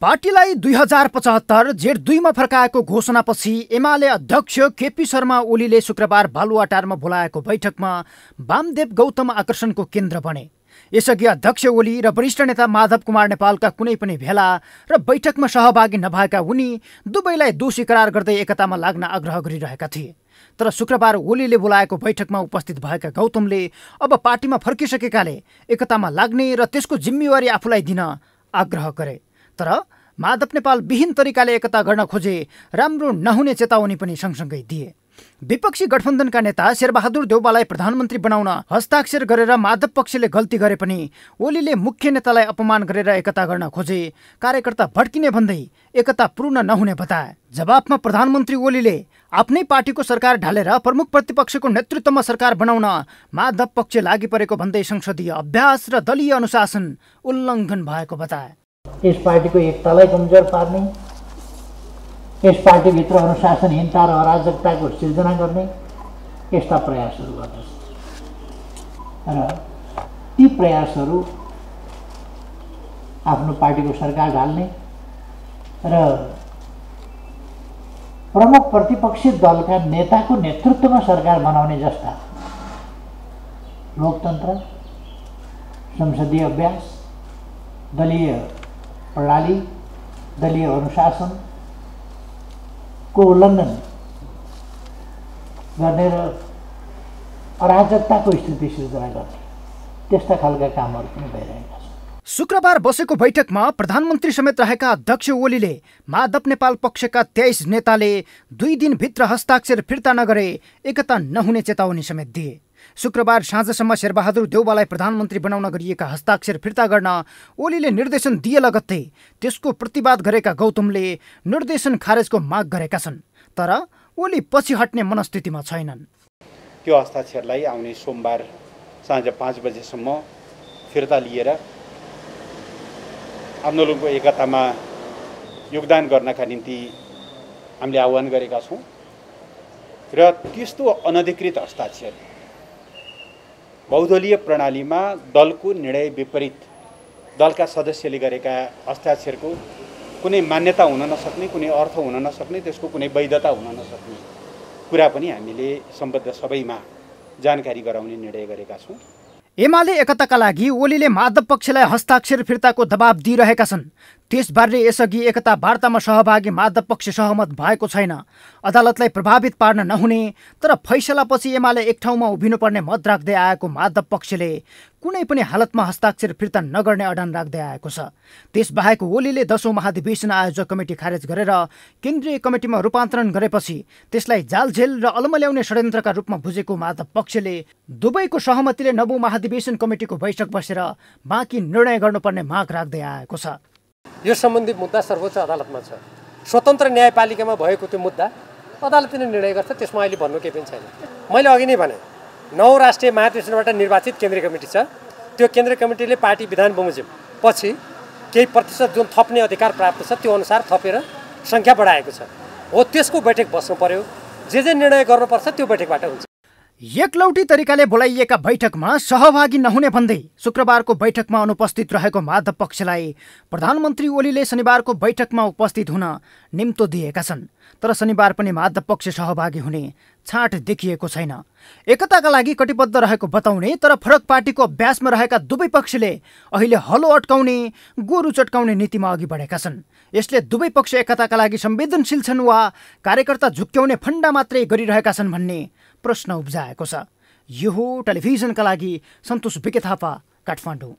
पार्टीलाई दुई हजार पचहत्तर जेठ दुईमा फर्काएको घोषणापछि एमाले अध्यक्ष केपी शर्मा ओलीले शुक्रबार बालुवाटारमा बोलाएको बैठकमा वामदेव गौतम आकर्षणको केन्द्र बने यसअघि अध्यक्ष ओली र वरिष्ठ नेता माधव कुमार नेपालका कुनै पनि भेला र बैठकमा सहभागी नभएका उनी दुवैलाई दोषी करार गर्दै एकतामा लाग्न आग्रह गरिरहेका थिए तर शुक्रबार ओलीले बोलाएको बैठकमा उपस्थित भएका गौतमले अब पार्टीमा फर्किसकेकाले एकतामा लाग्ने र त्यसको जिम्मेवारी आफूलाई दिन आग्रह गरे तर माधव नेपाल विहीन तरिकाले एकता गर्न खोजे राम्रो नहुने चेतावनी पनि सँगसँगै दिए विपक्षी गठबन्धनका नेता शेरबहादुर देउबालाई प्रधानमन्त्री बनाउन हस्ताक्षर गरेर माधव पक्षले गल्ती गरे पनि ओलीले मुख्य नेतालाई अपमान गरेर एकता गर्न खोजे कार्यकर्ता भड्किने भन्दै एकता पूर्ण नहुने बताए जवाफमा प्रधानमन्त्री ओलीले आफ्नै पार्टीको सरकार ढालेर प्रमुख प्रतिपक्षको नेतृत्वमा सरकार बनाउन माधव पक्ष लागि परेको भन्दै संसदीय अभ्यास र दलीय अनुशासन उल्लङ्घन भएको बताए यस पार्टीको एकतालाई कमजोर पार्ने यस पार्टीभित्र अनुशासनहीनता र अराजकताको सिर्जना गर्ने यस्ता प्रयासहरू गर्दछ र ती प्रयासहरू आफ्नो पार्टीको सरकार ढाल्ने र प्रमुख प्रतिपक्षी दलका नेताको नेतृत्वमा सरकार बनाउने जस्ता लोकतन्त्र संसदीय अभ्यास दलीय प्रणाली दलीय अनुशासन को उल्लङ्घन गर्ने र अराजकताको स्थिति सिर्जना गर्ने त्यस्ता खालका कामहरू पनि भइरहेका छन् शुक्रबार बसेको बैठकमा प्रधानमन्त्री समेत रहेका अध्यक्ष ओलीले माधव नेपाल पक्षका तेइस नेताले दुई दिनभित्र हस्ताक्षर फिर्ता नगरे एकता नहुने चेतावनी समेत दिए शुक्रबार साँझसम्म शेरबहादुर देउबालाई प्रधानमन्त्री बनाउन गरिएका हस्ताक्षर फिर्ता गर्न ओलीले निर्देशन दिए लगत्तै त्यसको प्रतिवाद गरेका गौतमले निर्देशन खारेजको माग गरेका छन् तर ओली पछि हट्ने मनस्थितिमा छैनन् त्यो हस्ताक्षरलाई आउने सोमबार साँझ पाँच बजेसम्म फिर्ता लिएर आन्दोलनको एकतामा योगदान गर्नका निम्ति हामीले आह्वान गरेका छौँ र त्यस्तो अनधिकृत हस्ताक्षर बहुदलीय प्रणालीमा दलको निर्णय विपरीत दलका सदस्यले गरेका हस्ताक्षरको कुनै मान्यता हुन नसक्ने कुनै अर्थ हुन नसक्ने त्यसको कुनै वैधता हुन नसक्ने कुरा पनि हामीले सम्बद्ध सबैमा जानकारी गराउने निर्णय गरेका छौँ एमाले एकताका लागि ओलीले माधव पक्षलाई हस्ताक्षर फिर्ताको दबाब दिइरहेका छन् त्यसबारे यसअघि एकता वार्तामा सहभागी माधव पक्ष सहमत भएको छैन अदालतलाई प्रभावित पार्न नहुने तर फैसलापछि एमाले एक ठाउँमा उभिनुपर्ने मत राख्दै आएको माधव पक्षले कुनै पनि हालतमा हस्ताक्षर फिर्ता नगर्ने अडान राख्दै आएको छ त्यसबाहेक ओलीले दसौँ महाधिवेशन आयोजक कमिटी खारेज गरेर केन्द्रीय कमिटीमा रूपान्तरण गरेपछि त्यसलाई जालझेल र ल्याउने षड्यन्त्रका रूपमा बुझेको माधव पक्षले दुवैको सहमतिले नवौँ महाधिवेशन कमिटीको बैठक बसेर बाँकी निर्णय गर्नुपर्ने माग राख्दै आएको छ यो सम्बन्धी मुद्दा सर्वोच्च अदालतमा छ स्वतन्त्र न्यायपालिकामा भएको त्यो मुद्दा अदालतले निर्णय गर्छ त्यसमा अहिले भन्नु केही पनि छैन मैले अघि नै भने नौ राष्ट्रिय महाधिवेशनबाट निर्वाचित केन्द्रीय कमिटी छ त्यो केन्द्रीय कमिटीले पार्टी विधान बमोजिम पछि केही प्रतिशत जुन थप्ने अधिकार प्राप्त छ त्यो अनुसार थपेर सङ्ख्या बढाएको छ हो त्यसको बैठक बस्नु पऱ्यो जे जे निर्णय गर्नुपर्छ त्यो बैठकबाट हुन्छ एकलौटी तरिकाले बोलाइएका बैठकमा सहभागी नहुने भन्दै शुक्रबारको बैठकमा अनुपस्थित रहेको माधव पक्षलाई प्रधानमन्त्री ओलीले शनिबारको बैठकमा उपस्थित हुन निम्तो दिएका छन् तर शनिबार पनि माधव पक्ष सहभागी हुने छाँट देखिएको छैन एकताका लागि कटिबद्ध रहेको बताउने तर फरक पार्टीको अभ्यासमा रहेका दुवै पक्षले अहिले हलो अट्काउने गोरु चट्काउने नीतिमा अघि बढेका छन् यसले दुवै पक्ष एकताका लागि संवेदनशील छन् वा कार्यकर्ता झुक्क्याउने फन्डा मात्रै गरिरहेका छन् भन्ने प्रश्न उब्जाएको छ यो टेलिभिजनका लागि सन्तोष विके थापा काठमाडौँ